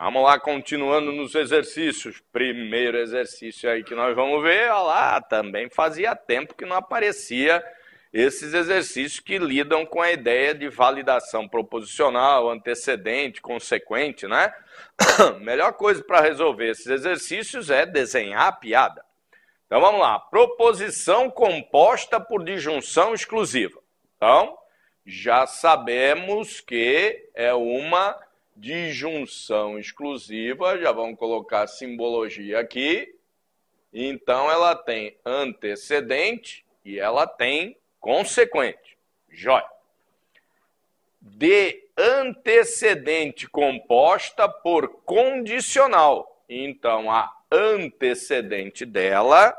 Vamos lá, continuando nos exercícios. Primeiro exercício aí que nós vamos ver, olha lá, também fazia tempo que não aparecia esses exercícios que lidam com a ideia de validação proposicional, antecedente, consequente, né? Melhor coisa para resolver esses exercícios é desenhar a piada. Então vamos lá. Proposição composta por disjunção exclusiva. Então, já sabemos que é uma disjunção exclusiva. Já vamos colocar simbologia aqui. Então ela tem antecedente e ela tem consequente. Jóia. De antecedente composta por condicional. Então a antecedente dela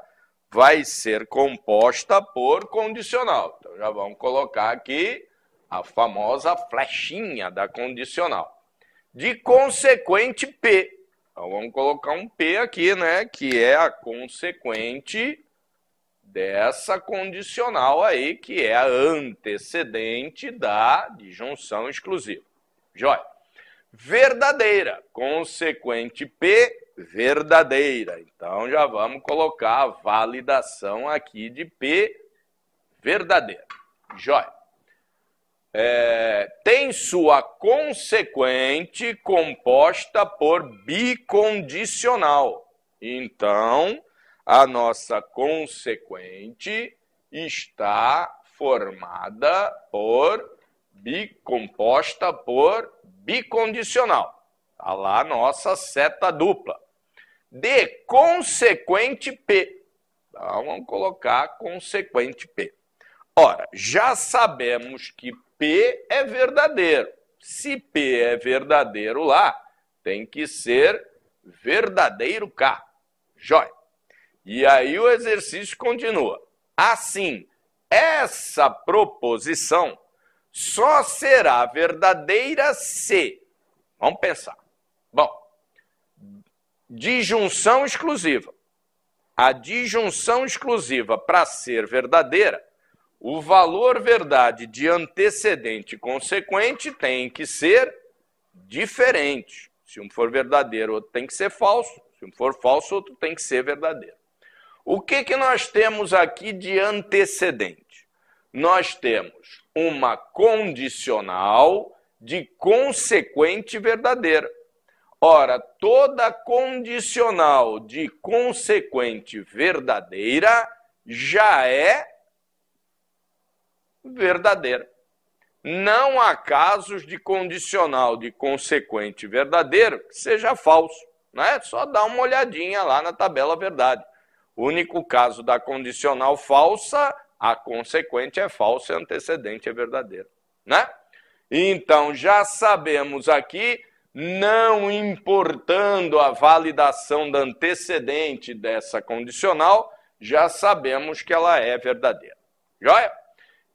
vai ser composta por condicional. Então já vamos colocar aqui a famosa flechinha da condicional. De consequente P. Então vamos colocar um P aqui, né? Que é a consequente dessa condicional aí, que é a antecedente da disjunção exclusiva. Joia. Verdadeira. Consequente P verdadeira. Então já vamos colocar a validação aqui de P verdadeira. Jóia. É, tem sua consequente composta por bicondicional. Então, a nossa consequente está formada por bicomposta por bicondicional. Está lá a nossa seta dupla de consequente P. Então, vamos colocar consequente P. Ora, já sabemos que P é verdadeiro. Se P é verdadeiro lá, tem que ser verdadeiro K. Jóia. E aí o exercício continua. Assim, essa proposição só será verdadeira se. Vamos pensar. Disjunção exclusiva. A disjunção exclusiva, para ser verdadeira, o valor verdade de antecedente consequente tem que ser diferente. Se um for verdadeiro, outro tem que ser falso. Se um for falso, outro tem que ser verdadeiro. O que, que nós temos aqui de antecedente? Nós temos uma condicional de consequente verdadeira. Ora, toda condicional de consequente verdadeira já é verdadeira. Não há casos de condicional de consequente verdadeiro que seja falso. Né? Só dá uma olhadinha lá na tabela verdade. O único caso da condicional falsa, a consequente é falsa e antecedente é verdadeiro. Né? Então já sabemos aqui não importando a validação da antecedente dessa condicional, já sabemos que ela é verdadeira. Joia?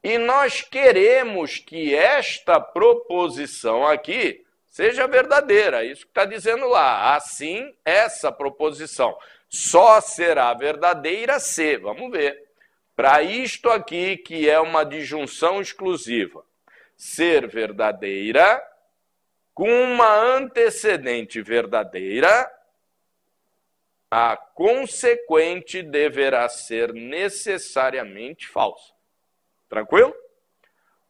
E nós queremos que esta proposição aqui seja verdadeira, é isso que está dizendo lá. Assim, essa proposição só será verdadeira se, vamos ver, para isto aqui que é uma disjunção exclusiva, ser verdadeira com uma antecedente verdadeira, a consequente deverá ser necessariamente falsa. Tranquilo?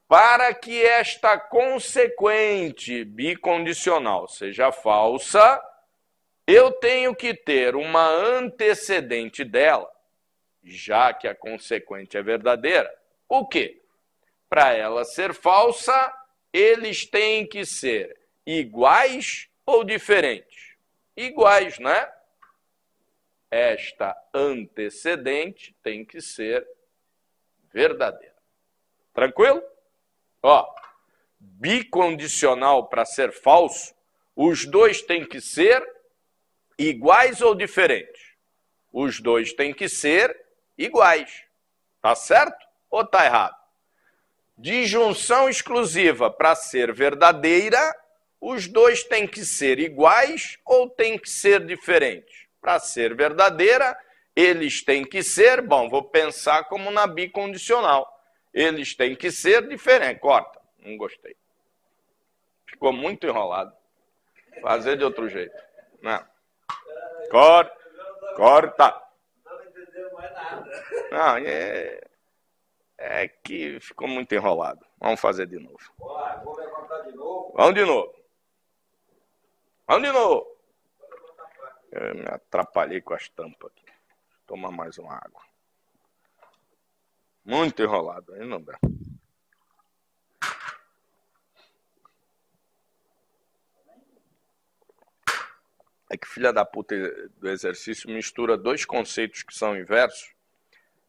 Para que esta consequente bicondicional seja falsa, eu tenho que ter uma antecedente dela, já que a consequente é verdadeira. O quê? Para ela ser falsa, eles têm que ser iguais ou diferentes? Iguais, né? Esta antecedente tem que ser verdadeira. Tranquilo? Ó, bicondicional para ser falso, os dois têm que ser iguais ou diferentes? Os dois têm que ser iguais. Tá certo ou tá errado? Disjunção exclusiva para ser verdadeira, os dois têm que ser iguais ou têm que ser diferentes? Para ser verdadeira, eles têm que ser, bom, vou pensar como na bicondicional. Eles têm que ser diferentes. Corta, não gostei. Ficou muito enrolado. Fazer de outro jeito. Não. Né? Corta. Corta. Não entendeu mais nada. Não, é. É que ficou muito enrolado. Vamos fazer de novo. Vamos de novo. Vamos de novo. Eu me atrapalhei com as tampas aqui. Tomar mais uma água. Muito enrolado, aí não dá. É que filha da puta do exercício mistura dois conceitos que são inversos.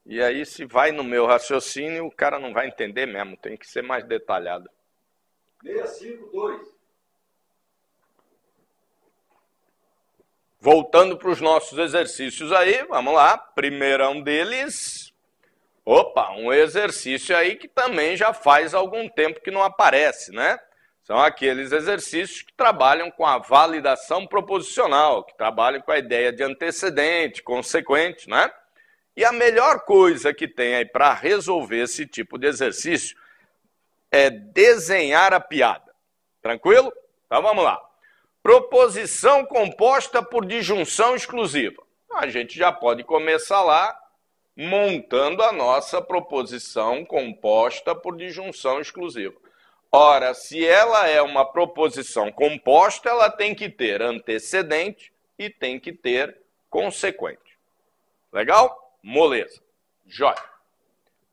E aí, se vai no meu raciocínio, o cara não vai entender mesmo. Tem que ser mais detalhado. 652. Voltando para os nossos exercícios aí, vamos lá. Primeirão deles. Opa, um exercício aí que também já faz algum tempo que não aparece, né? São aqueles exercícios que trabalham com a validação proposicional, que trabalham com a ideia de antecedente, consequente, né? E a melhor coisa que tem aí para resolver esse tipo de exercício é desenhar a piada. Tranquilo? Então vamos lá. Proposição composta por disjunção exclusiva. A gente já pode começar lá montando a nossa proposição composta por disjunção exclusiva. Ora, se ela é uma proposição composta, ela tem que ter antecedente e tem que ter consequente. Legal? Moleza. Jóia.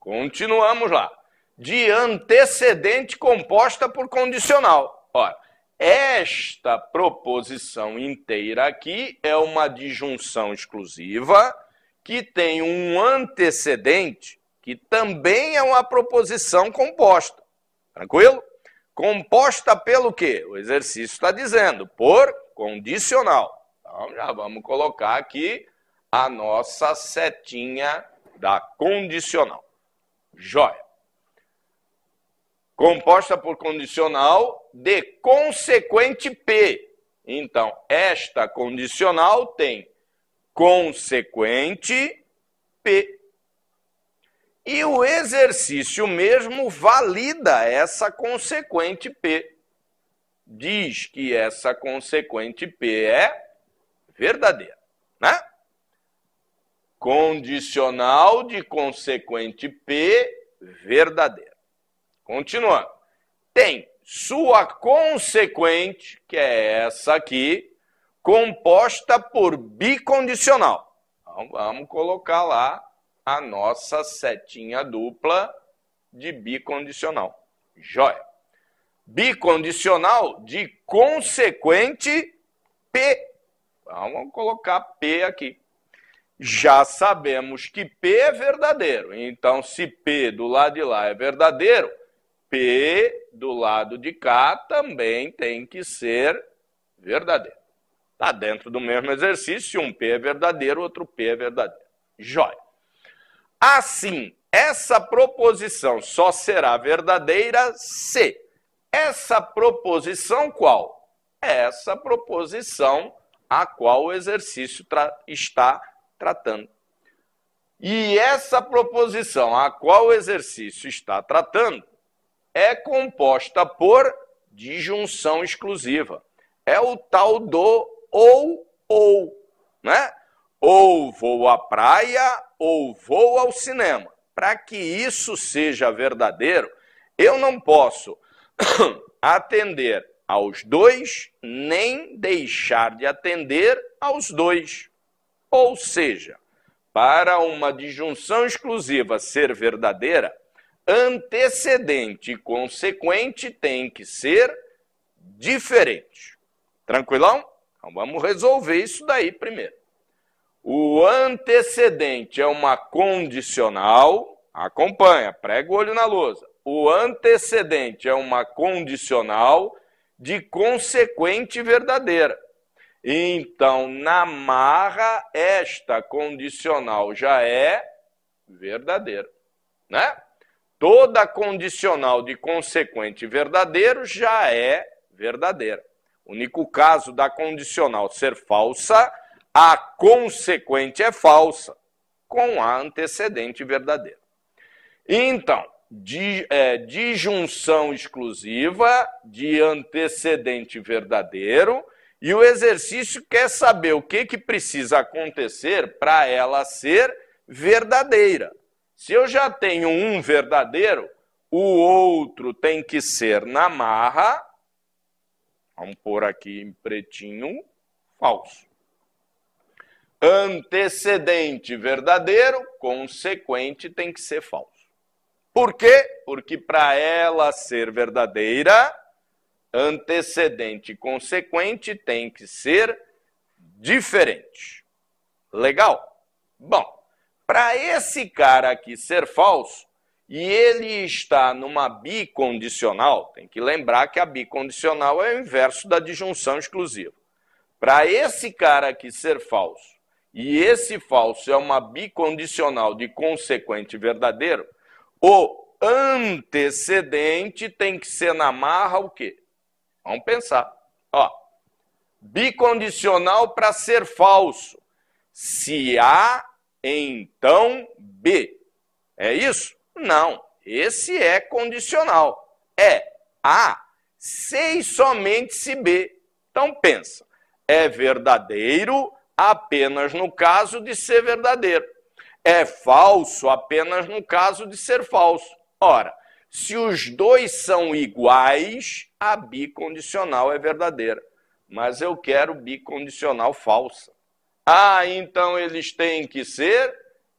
Continuamos lá. De antecedente composta por condicional. Ora, esta proposição inteira aqui é uma disjunção exclusiva que tem um antecedente que também é uma proposição composta. Tranquilo? Composta pelo quê? O exercício está dizendo, por condicional. Então já vamos colocar aqui a nossa setinha da condicional. Joia. Composta por condicional, de consequente P. Então, esta condicional tem consequente P. E o exercício mesmo valida essa consequente P. Diz que essa consequente P é verdadeira, né? Condicional de consequente P verdadeira. Continuando. Tem sua consequente, que é essa aqui, composta por bicondicional. Então, vamos colocar lá a nossa setinha dupla de bicondicional. Joia. Bicondicional de consequente P. Então, vamos colocar P aqui. Já sabemos que P é verdadeiro. Então, se P do lado de lá é verdadeiro, P do lado de cá também tem que ser verdadeiro. Está dentro do mesmo exercício, um P é verdadeiro, outro P é verdadeiro. Jóia. Assim, essa proposição só será verdadeira se essa proposição qual? Essa proposição a qual o exercício tra está tratando. E essa proposição a qual o exercício está tratando é composta por disjunção exclusiva. É o tal do ou ou, né? Ou vou à praia ou vou ao cinema. Para que isso seja verdadeiro, eu não posso atender aos dois nem deixar de atender aos dois. Ou seja, para uma disjunção exclusiva ser verdadeira, antecedente e consequente tem que ser diferente. Tranquilão? Então vamos resolver isso daí primeiro. O antecedente é uma condicional. Acompanha, prega o olho na lousa. O antecedente é uma condicional de consequente verdadeira. Então, na marra, esta condicional já é verdadeira, né? Toda condicional de consequente verdadeiro já é verdadeira. O único caso da condicional ser falsa, a consequente é falsa, com a antecedente verdadeira. Então, é, disjunção exclusiva de antecedente verdadeiro e o exercício quer saber o que, que precisa acontecer para ela ser verdadeira. Se eu já tenho um verdadeiro, o outro tem que ser na marra, vamos pôr aqui em pretinho, falso. Antecedente verdadeiro, consequente tem que ser falso. Por quê? Porque para ela ser verdadeira, antecedente e consequente tem que ser diferente. Legal? Bom para esse cara aqui ser falso, e ele está numa bicondicional, tem que lembrar que a bicondicional é o inverso da disjunção exclusiva. Para esse cara aqui ser falso, e esse falso é uma bicondicional de consequente verdadeiro, o antecedente tem que ser na marra o quê? Vamos pensar. Ó, bicondicional para ser falso. Se A então B. É isso? Não. Esse é condicional. É A se e somente se B. Então pensa, é verdadeiro apenas no caso de ser verdadeiro. É falso apenas no caso de ser falso. Ora, se os dois são iguais, a bicondicional é verdadeira. Mas eu quero bicondicional falsa. Ah, então eles têm que ser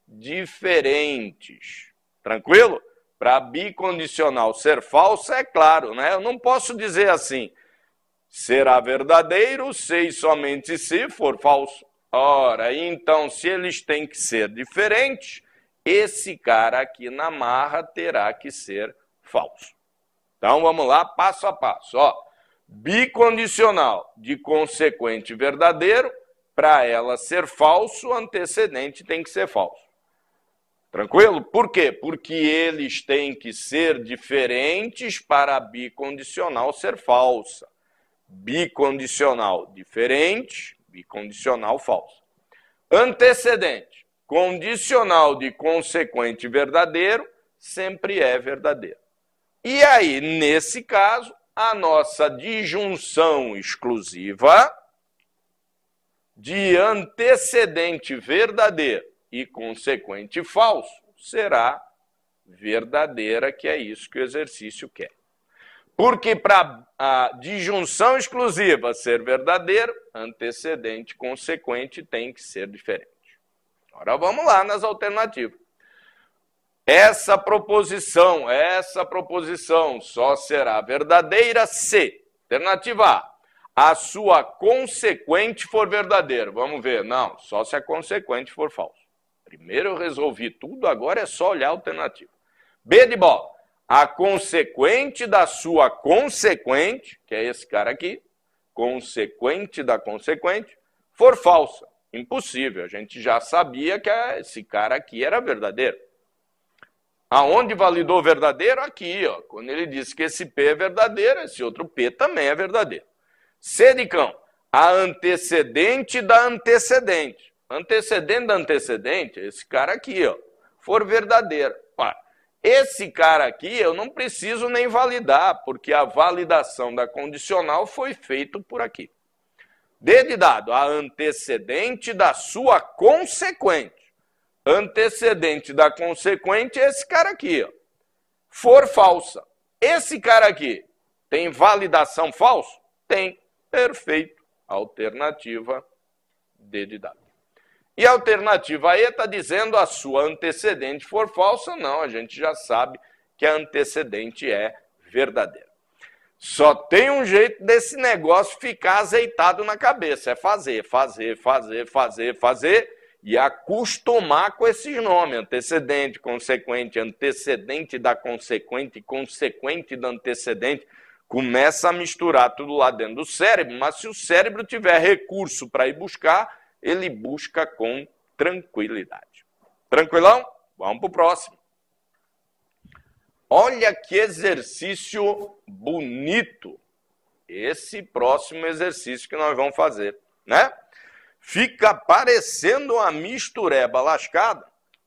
diferentes. Tranquilo? Para bicondicional ser falso, é claro, né? Eu não posso dizer assim. Será verdadeiro, sei somente se for falso. Ora, então, se eles têm que ser diferentes, esse cara aqui na marra terá que ser falso. Então vamos lá, passo a passo. Ó, bicondicional de consequente verdadeiro para ela ser falso, o antecedente tem que ser falso. Tranquilo? Por quê? Porque eles têm que ser diferentes para a bicondicional ser falsa. Bicondicional diferente, bicondicional falsa. Antecedente. Condicional de consequente verdadeiro sempre é verdadeiro. E aí, nesse caso, a nossa disjunção exclusiva de antecedente verdadeiro e consequente falso será verdadeira, que é isso que o exercício quer. Porque para a disjunção exclusiva ser verdadeiro, antecedente consequente tem que ser diferente. Agora vamos lá nas alternativas. Essa proposição, essa proposição só será verdadeira se. Alternativa A a sua consequente for verdadeira. Vamos ver. Não, só se a consequente for falsa. Primeiro eu resolvi tudo, agora é só olhar a alternativa. B de bola. A consequente da sua consequente, que é esse cara aqui, consequente da consequente, for falsa. Impossível, a gente já sabia que esse cara aqui era verdadeiro. Aonde validou verdadeiro? Aqui, ó. Quando ele disse que esse P é verdadeiro, esse outro P também é verdadeiro cão, a antecedente da antecedente. Antecedente da antecedente, é esse cara aqui, ó, for verdadeiro. Ó, esse cara aqui eu não preciso nem validar, porque a validação da condicional foi feita por aqui. D de dado, a antecedente da sua consequente. Antecedente da consequente é esse cara aqui, ó. For falsa. Esse cara aqui tem validação falso? Tem. Perfeito. Alternativa D de W. E a alternativa E está dizendo a sua antecedente for falsa. Não, a gente já sabe que a antecedente é verdadeira. Só tem um jeito desse negócio ficar azeitado na cabeça: é fazer, fazer, fazer, fazer, fazer e acostumar com esses nomes: antecedente, consequente, antecedente da consequente, consequente da antecedente começa a misturar tudo lá dentro do cérebro, mas se o cérebro tiver recurso para ir buscar, ele busca com tranquilidade. Tranquilão? Vamos para o próximo. Olha que exercício bonito. Esse próximo exercício que nós vamos fazer, né? Fica parecendo uma mistureba lascada,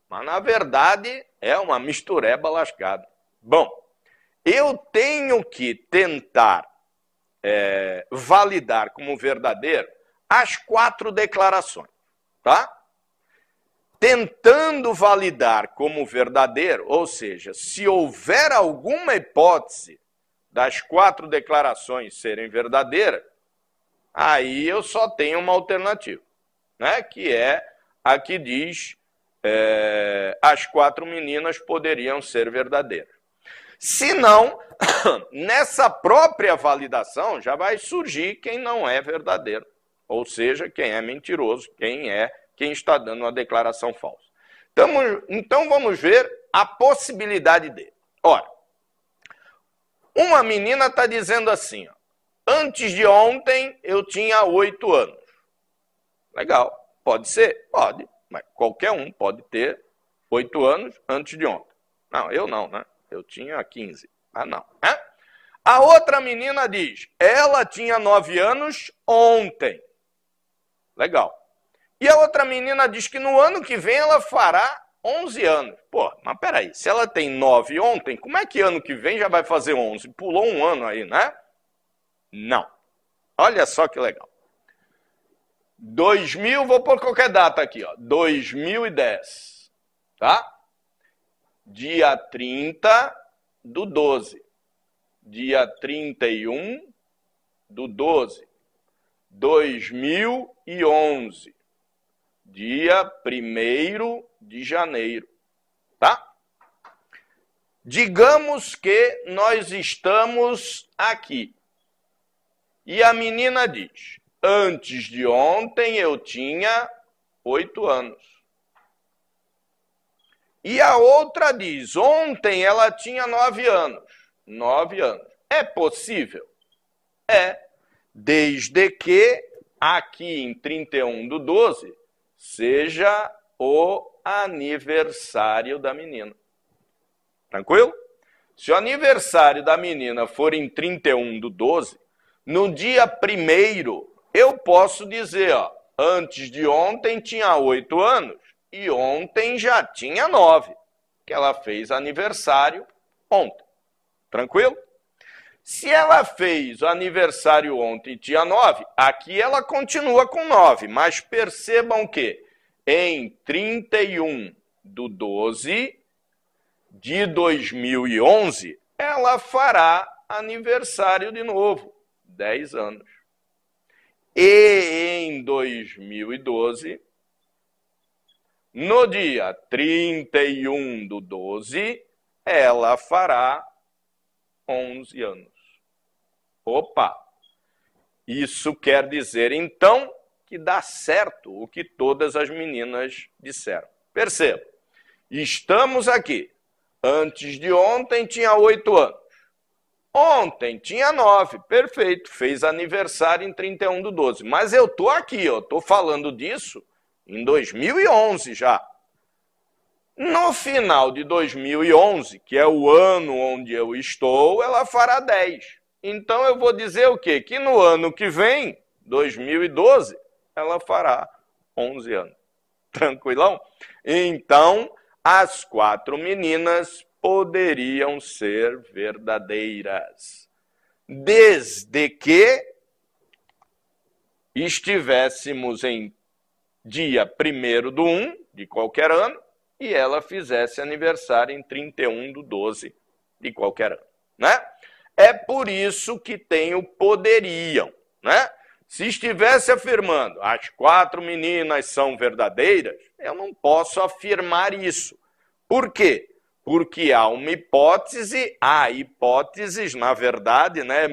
mas na verdade é uma mistureba lascada. Bom, eu tenho que tentar é, validar como verdadeiro as quatro declarações, tá? Tentando validar como verdadeiro, ou seja, se houver alguma hipótese das quatro declarações serem verdadeiras, aí eu só tenho uma alternativa, né? que é a que diz é, as quatro meninas poderiam ser verdadeiras. Se não, nessa própria validação já vai surgir quem não é verdadeiro, ou seja, quem é mentiroso, quem é quem está dando uma declaração falsa. Tamo, então vamos ver a possibilidade dele. Ora, uma menina está dizendo assim: ó, antes de ontem eu tinha oito anos. Legal, pode ser? Pode, mas qualquer um pode ter oito anos antes de ontem. Não, eu não, né? Eu tinha 15. Ah, não. Hã? A outra menina diz: ela tinha 9 anos ontem. Legal. E a outra menina diz que no ano que vem ela fará 11 anos. Pô, mas peraí, se ela tem 9 ontem, como é que ano que vem já vai fazer 11? Pulou um ano aí, né? Não. Olha só que legal. 2000, vou pôr qualquer data aqui, ó. 2010. Tá? dia 30 do 12. Dia 31 do 12. 2011. Dia 1 de janeiro. Tá? Digamos que nós estamos aqui. E a menina diz: Antes de ontem eu tinha oito anos. E a outra diz: ontem ela tinha nove anos. Nove anos. É possível? É, desde que aqui em 31 do 12 seja o aniversário da menina. Tranquilo? Se o aniversário da menina for em 31 do 12, no dia primeiro eu posso dizer, ó, antes de ontem tinha oito anos, e ontem já tinha nove, que ela fez aniversário ontem. Tranquilo? Se ela fez o aniversário ontem, dia 9, aqui ela continua com 9, mas percebam que em 31 do 12 de 2011, ela fará aniversário de novo, 10 anos. E em 2012, no dia 31 do 12, ela fará 11 anos. Opa! Isso quer dizer, então, que dá certo o que todas as meninas disseram. Perceba, estamos aqui. Antes de ontem tinha 8 anos. Ontem tinha 9, perfeito, fez aniversário em 31 do 12. Mas eu estou aqui, estou falando disso em 2011 já. No final de 2011, que é o ano onde eu estou, ela fará 10. Então eu vou dizer o quê? Que no ano que vem, 2012, ela fará 11 anos. Tranquilão? Então, as quatro meninas poderiam ser verdadeiras, desde que estivéssemos em dia 1 do 1 de qualquer ano e ela fizesse aniversário em 31 do 12 de qualquer ano, né? É por isso que tem o poderiam, né? Se estivesse afirmando as quatro meninas são verdadeiras, eu não posso afirmar isso. Por quê? Porque há uma hipótese, há hipóteses, na verdade, né,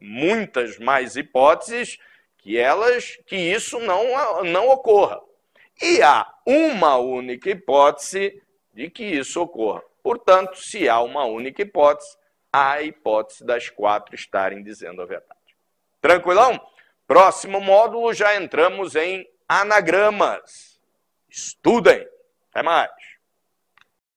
muitas mais hipóteses que elas que isso não, não ocorra. E há uma única hipótese de que isso ocorra. Portanto, se há uma única hipótese, há a hipótese das quatro estarem dizendo a verdade. Tranquilão? Próximo módulo já entramos em anagramas. Estudem. Até mais.